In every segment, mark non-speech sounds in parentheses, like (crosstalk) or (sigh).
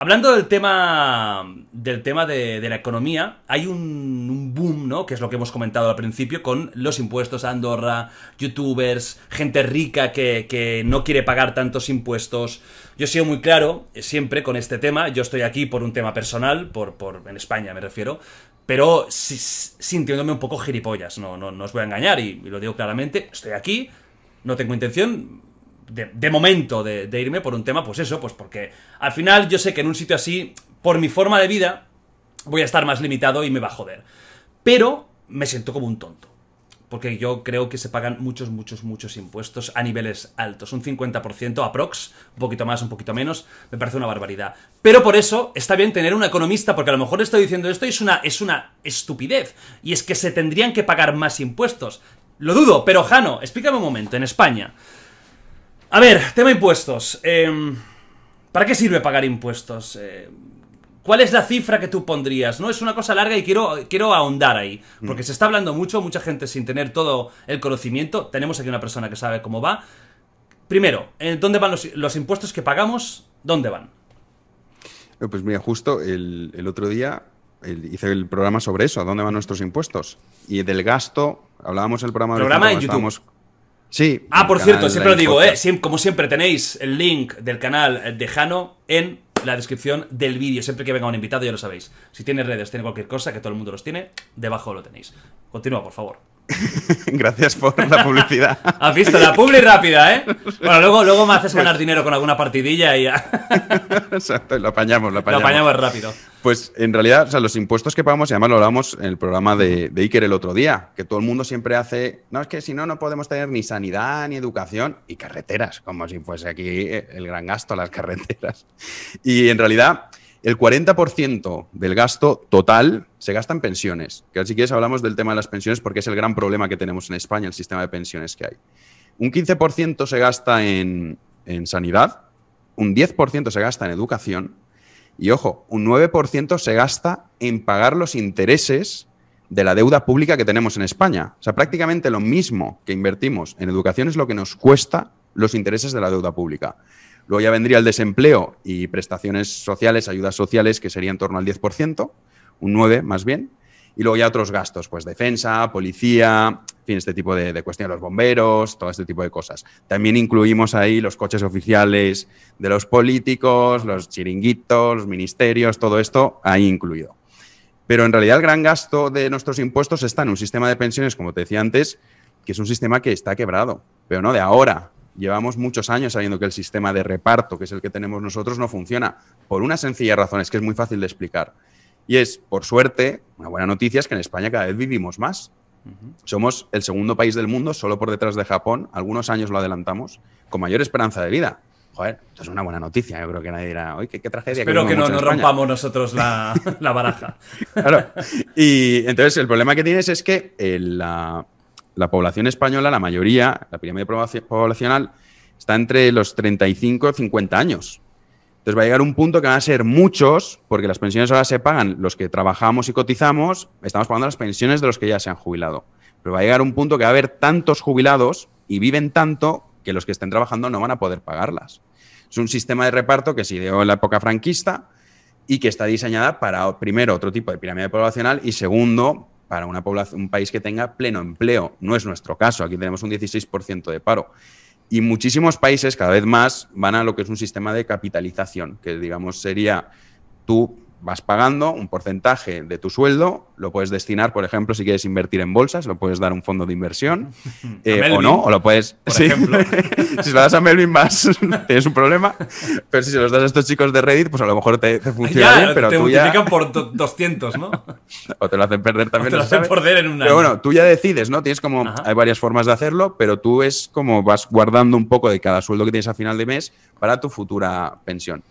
Hablando del tema del tema de, la economía, hay un, boom, ¿no? Que es lo que hemos comentado al principio, con los impuestos a Andorra, youtubers, gente rica que, no quiere pagar tantos impuestos. Yo he sido muy claro eh, siempre con este tema. Yo estoy aquí por un tema personal, por, por en España me refiero, pero sintiéndome un poco gilipollas, no, no, os voy a engañar y lo digo claramente. Estoy aquí, no tengo intención de, momento de, irme por un tema, pues eso, pues porque al final yo sé que en un sitio así, por mi forma de vida, voy a estar más limitado y me va a joder. Pero me siento como un tonto. Porque yo creo que se pagan muchos, muchos, muchos impuestos a niveles altos. Un 50% aprox, un poquito más, un poquito menos, me parece una barbaridad. Pero por eso está bien tener un economista, porque a lo mejor estoy diciendo esto y es una, es una estupidez. Y es que se tendrían que pagar más impuestos. Lo dudo, pero Jano, explícame un momento, en España, a ver, tema impuestos. Em, ¿Para qué sirve pagar impuestos? Eh, ¿Cuál es la cifra que tú pondrías? No es una cosa larga y quiero, quiero ahondar ahí, mm. porque se está hablando mucho, mucha gente sin tener todo el conocimiento. Tenemos aquí una persona que sabe cómo va. Primero, eh, ¿dónde van los, impuestos que pagamos? ¿Dónde van? Eh, pues mira, justo el, otro día hice el programa sobre eso, a dónde van nuestros impuestos. Y del gasto, hablábamos en el programa... de YouTube. Ah, por cierto, siempre lo digo, eh, como siempre tenéis el link del canal de Jano en la descripción del vídeo, siempre que venga un invitado ya lo sabéis. Si tiene redes, tiene cualquier cosa, que todo el mundo los tiene, debajo lo tenéis. Continúa, por favor. (laughs) Gracias por la publicidad. (laughs) Has visto, la publi rápida, ¿eh? Bueno, luego, luego me haces ganar pues dinero con alguna partidilla y ya. (laughs) Exacto, lo apañamos, lo apañamos. Lo apañamos rápido. Pues en realidad, o los impuestos que pagamos, y además lo hablamos en el programa de, de, Iker el otro día, que todo el mundo siempre hace, no, es que si no, no podemos tener ni sanidad, ni educación, y carreteras, como si fuese aquí eh, el gran gasto, las carreteras. Y en realidad el 40% del gasto total se gasta en pensiones. Que si quieres hablamos del tema de las pensiones porque es el gran problema que tenemos en España, el sistema de pensiones que hay. Un 15% se gasta en, en sanidad, un 10% se gasta en educación y, ojo, un 9% se gasta en pagar los intereses de la deuda pública que tenemos en España. O sea, prácticamente lo mismo que invertimos en educación es lo que nos cuesta los intereses de la deuda pública. Luego ya vendría el desempleo y prestaciones sociales, ayudas sociales, que sería en torno al 10%, un 9% más bien. Y luego ya otros gastos, pues defensa, policía, en fin, este tipo de, de cuestiones, los bomberos, todo este tipo de cosas. También incluimos ahí los coches oficiales de los políticos, los chiringuitos, los ministerios, todo esto ahí incluido. Pero en realidad el gran gasto de nuestros impuestos está en un sistema de pensiones, como te decía antes, que es un sistema que está quebrado, pero no de ahora, Llevamos muchos años sabiendo que el sistema de reparto, que es el que tenemos nosotros, no funciona, por una sencilla razón, es que es muy fácil de explicar. Y es, por suerte, una buena noticia es que en España cada vez vivimos más. Somos el segundo país del mundo, solo por detrás de Japón, algunos años lo adelantamos, con mayor esperanza de vida. Joder, esto es una buena noticia, yo creo que nadie dirá, oye, qué, tragedia. Espero que, no, nos rompamos nosotros la, (laughs) baraja. y entonces el problema que tienes es que el, la, la población española, la mayoría, la pirámide poblacional, está entre los 35 y 50 años. Entonces va a llegar un punto que van a ser muchos, porque las pensiones ahora se pagan los que trabajamos y cotizamos, estamos pagando las pensiones de los que ya se han jubilado. Pero va a llegar un punto que va a haber tantos jubilados y viven tanto que los que estén trabajando no van a poder pagarlas. Es un sistema de reparto que se ideó en la época franquista y que está diseñada para, primero, otro tipo de pirámide poblacional y, segundo, para una población, un país que tenga pleno empleo. No es nuestro caso, aquí tenemos un 16% de paro. Y muchísimos países cada vez más van a lo que es un sistema de capitalización, que digamos sería tú vas pagando un porcentaje de tu sueldo, lo puedes destinar, por ejemplo, si quieres invertir en bolsas, lo puedes dar a un fondo de inversión (laughs) eh, o no, o lo puedes... Por ejemplo. (laughs) si se lo das a Melvin más, (laughs) tienes un problema, pero si se los das a estos chicos de Reddit, pues a lo mejor te, funciona bien, pero te multiplican por 200, ¿no? o te lo hacen perder también. te lo hacen perder en Pero bueno, tú ya decides, ¿no? Tienes como... Hay varias formas de hacerlo, pero tú es como vas guardando un poco de cada sueldo que tienes a final de mes para tu futura pensión.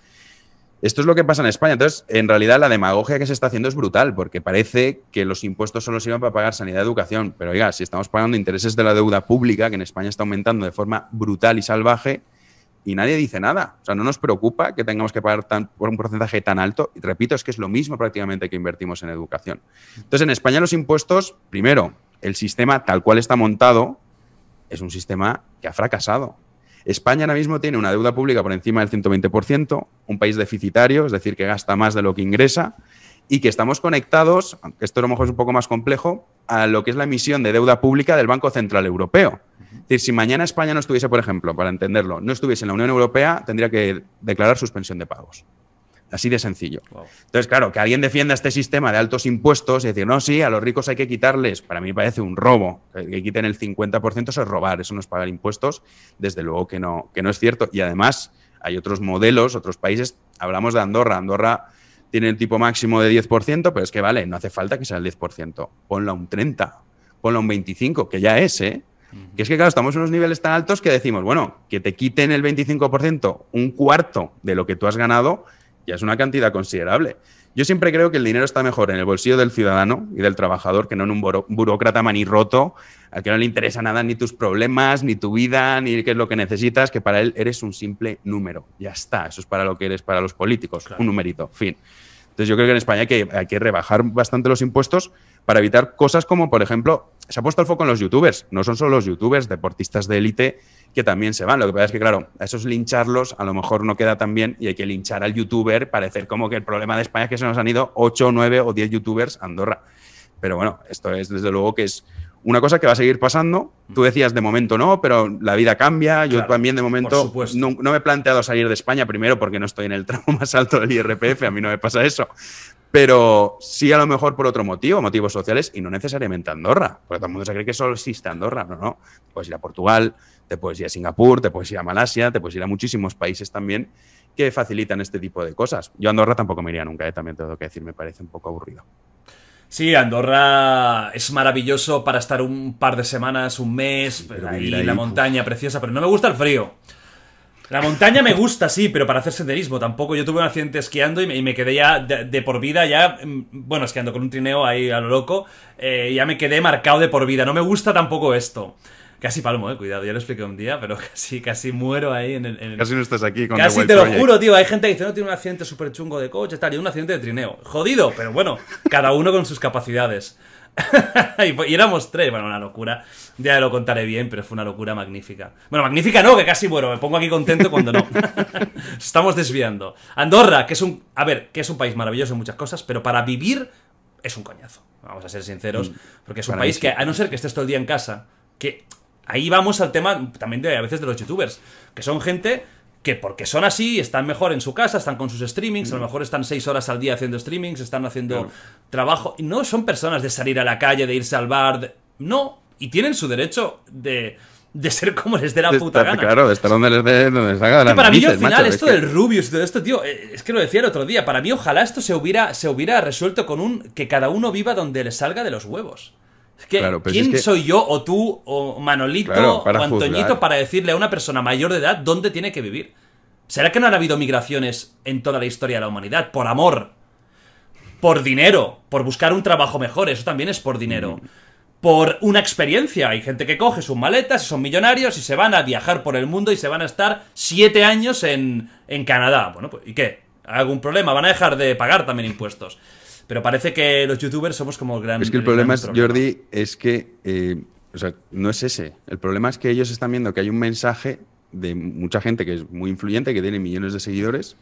Esto es lo que pasa en España. Entonces, en realidad, la demagogia que se está haciendo es brutal, porque parece que los impuestos solo sirven para pagar sanidad y educación. Pero oiga, si estamos pagando intereses de la deuda pública, que en España está aumentando de forma brutal y salvaje, y nadie dice nada. O sea, no nos preocupa que tengamos que pagar tan, por un porcentaje tan alto. Y repito, es que es lo mismo prácticamente que invertimos en educación. Entonces, en España los impuestos, primero, el sistema tal cual está montado es un sistema que ha fracasado. España ahora mismo tiene una deuda pública por encima del 120%, un país deficitario, es decir, que gasta más de lo que ingresa, y que estamos conectados, aunque esto a lo mejor es un poco más complejo, a lo que es la emisión de deuda pública del Banco Central Europeo. Es decir, si mañana España no estuviese, por ejemplo, para entenderlo, no estuviese en la Unión Europea, tendría que declarar suspensión de pagos. Así de sencillo. Entonces, claro, que alguien defienda este sistema de altos impuestos y decir, no, sí, a los ricos hay que quitarles, para mí parece un robo. Que quiten el 50% es robar, eso no es pagar impuestos. Desde luego que no, que no es cierto. Y además, hay otros modelos, otros países. Hablamos de Andorra. Andorra tiene el tipo máximo de 10%, pero es que vale, no hace falta que sea el 10%. Ponla un 30%, ponla un 25%, que ya es, ¿eh? Que es que, claro, estamos en unos niveles tan altos que decimos, bueno, que te quiten el 25%, un cuarto de lo que tú has ganado, es una cantidad considerable. Yo siempre creo que el dinero está mejor en el bolsillo del ciudadano y del trabajador que no en un burócrata manirroto al que no le interesa nada ni tus problemas, ni tu vida, ni qué es lo que necesitas, que para él eres un simple número. Ya está, eso es para lo que eres para los políticos, un numerito, fin. Entonces yo creo que en España que, hay que rebajar bastante los impuestos para evitar cosas como, por ejemplo, se ha puesto el foco en los youtubers, no son solo los youtubers, deportistas de élite que también se van. Lo que pasa es que, claro, a esos lincharlos a lo mejor no queda tan bien y hay que linchar al youtuber, parecer como que el problema de España es que se nos han ido 8, 9 o 10 youtubers a Andorra. Pero bueno, esto es desde luego que es una cosa que va a seguir pasando. Tú decías de momento no, pero la vida cambia. Yo también de momento no, no, me he planteado salir de España primero porque no estoy en el tramo (laughs) más alto del IRPF, a mí no me pasa eso pero sí a lo mejor por otro motivo, motivos sociales, y no necesariamente Andorra, porque todo el mundo se cree que solo existe Andorra, no, no. Te puedes ir a Portugal, te puedes ir a Singapur, te puedes ir a Malasia, te puedes ir a muchísimos países también que facilitan este tipo de cosas. Yo a Andorra tampoco me iría nunca, ¿eh? también tengo que decir, me parece un poco aburrido. Sí, Andorra es maravilloso para estar un par de semanas, un mes, pero la montaña pues. preciosa, pero no me gusta el frío. La montaña me gusta, sí, pero para hacer senderismo tampoco. Yo tuve un accidente esquiando y me, quedé ya de, por vida, ya, mm, bueno, esquiando con un trineo ahí a lo loco, eh, ya me quedé marcado de por vida. No me gusta tampoco esto. Casi palmo, eh, cuidado, ya lo expliqué un día, pero (laughs) casi, casi muero ahí en el. Casi no estás aquí con Casi te lo juro, tío. Hay gente que dice, no, tiene un accidente súper chungo de coche, tal, y un accidente de trineo. Jodido, pero bueno, cada uno con sus capacidades. (laughs) y éramos tres, bueno, una locura. Ya lo contaré bien, pero fue una locura magnífica. Bueno, magnífica no, que casi bueno, me pongo aquí contento cuando no. (laughs) Estamos desviando. Andorra, que es un, a ver, que es un país maravilloso en muchas cosas, pero para vivir es un coñazo. Vamos a ser sinceros, mm. porque es un país que a no ser que estés todo el día en casa, que ahí vamos al tema también de a veces de los youtubers, que son gente que porque son así, están mejor en su casa, están con sus streamings, a lo mm. mejor están seis horas al día haciendo streamings, están haciendo trabajo. No son personas de salir a la calle, de irse al bar. No, y tienen su derecho de, de ser como les dé la puta gana. Claro, donde les dé, donde Para mí, al final, esto del que... y todo esto, tío, eh, es que lo decía el otro día. Para mí, ojalá esto se hubiera, se hubiera resuelto con un que cada uno viva donde le salga de los huevos. Es que, ¿Quién soy yo o tú o Manolito o Antoñito para decirle a una persona mayor de edad dónde tiene que vivir? ¿Será que no han habido migraciones en toda la historia de la humanidad? Por amor. Por dinero. Por buscar un trabajo mejor. Eso también es por dinero. Mm. Por una experiencia. Hay gente que coge sus maletas y son millonarios y se van a viajar por el mundo y se van a estar siete años en, Canadá. Bueno, pues, ¿y qué? ¿Algún problema? Van a dejar de pagar también impuestos. Pero parece que los youtubers somos como el gran. Es que el, problema es, Jordi, es que. Eh, o sea, no es ese. El problema es que ellos están viendo que hay un mensaje de mucha gente que es muy influyente, que tiene millones de seguidores,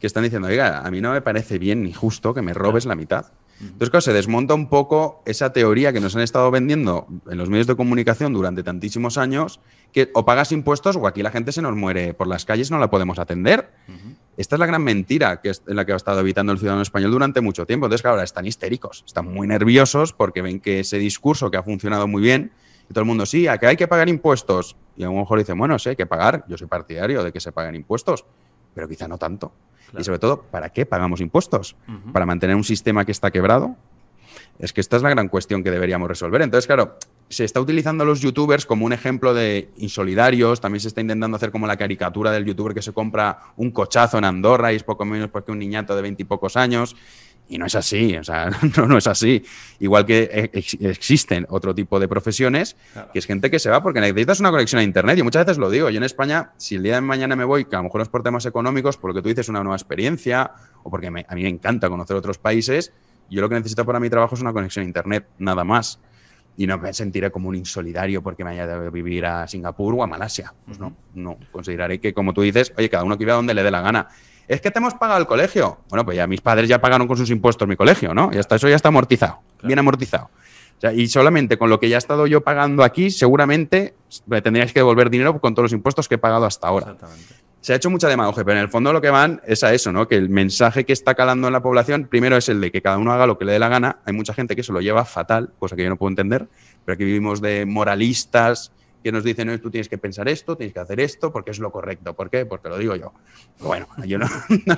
que están diciendo, oiga, a mí no me parece bien ni justo que me robes la mitad. Entonces, claro, se desmonta un poco esa teoría que nos han estado vendiendo en los medios de comunicación durante tantísimos años, que o pagas impuestos o aquí la gente se nos muere por las calles, no la podemos atender. Esta es la gran mentira que es, en la que ha estado habitando el ciudadano español durante mucho tiempo. Entonces, claro, ahora están histéricos, están muy nerviosos porque ven que ese discurso que ha funcionado muy bien, y todo el mundo, sí, que hay que pagar impuestos. Y a lo mejor dicen, bueno, sí, hay que pagar, yo soy partidario de que se paguen impuestos pero quizá no tanto. Y sobre todo, ¿para qué pagamos impuestos? ¿Para mantener un sistema que está quebrado? Es que esta es la gran cuestión que deberíamos resolver. Entonces, claro, se está utilizando a los youtubers como un ejemplo de insolidarios, también se está intentando hacer como la caricatura del youtuber que se compra un cochazo en Andorra y es poco menos porque un niñato de veintipocos años. Y no es así, o sea, (laughs) no, no es así. Igual que e-, existen otro tipo de profesiones, que es gente que se va porque necesitas una conexión a Internet. Y muchas veces lo digo, yo en España, si el día de mañana me voy, que a lo mejor no es por temas económicos, porque tú dices una nueva experiencia, o porque a mí me encanta conocer otros países, yo lo que necesito para mi trabajo es una conexión a Internet, nada más. Y no me sentiré como un insolidario porque me haya de vivir a Singapur o a Malasia. Pues no, no. Consideraré que, como tú dices, oye, cada uno que viva donde le dé la gana es que te hemos pagado el colegio. Bueno, pues ya mis padres ya pagaron con sus impuestos mi colegio, ¿no? Y hasta eso ya está amortizado, bien amortizado. y solamente con lo que ya he estado yo pagando aquí, seguramente me tendríais que devolver dinero con todos los impuestos que he pagado hasta ahora. Se ha hecho mucha demagogia, pero en el fondo lo que van es a eso, ¿no? Que el mensaje que está calando en la población, primero es el de que cada uno haga lo que le dé la gana. Hay mucha gente que se lo lleva fatal, cosa que yo no puedo entender, pero aquí vivimos de moralistas, que nos dicen, no, tú tienes que pensar esto, tienes que hacer esto, porque es lo correcto. ¿Por qué? Porque lo digo yo. bueno, (laughs) yo no,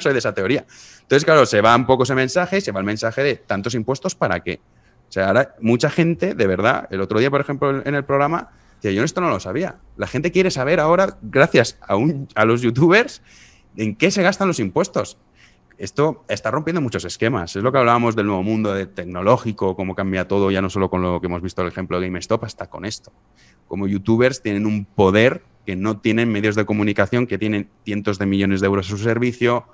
soy de esa teoría. Entonces, claro, se va un poco ese mensaje, se va el mensaje de tantos impuestos para qué. O sea, ahora mucha gente, de verdad, el otro día, por ejemplo, en el programa, decía, yo esto no lo sabía. La gente quiere saber ahora, gracias a, a los youtubers, en qué se gastan los impuestos. Esto está rompiendo muchos esquemas. Es lo que hablábamos del nuevo mundo tecnológico, cómo cambia todo, ya no solo con lo que hemos visto el ejemplo de GameStop, hasta con esto. Como youtubers tienen un poder que no tienen medios de comunicación, que tienen cientos de millones de euros a su servicio,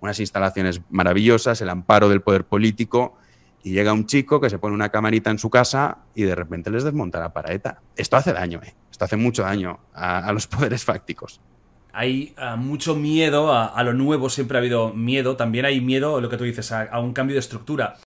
unas instalaciones maravillosas, el amparo del poder político, y llega un chico que se pone una camarita en su casa y de repente les desmonta la paraeta. Esto hace daño, ¿eh? esto hace mucho daño a los (laughs) poderes fácticos hay ah, mucho miedo a, lo nuevo, siempre ha habido miedo, también hay miedo, lo que tú dices, a un cambio de estructura.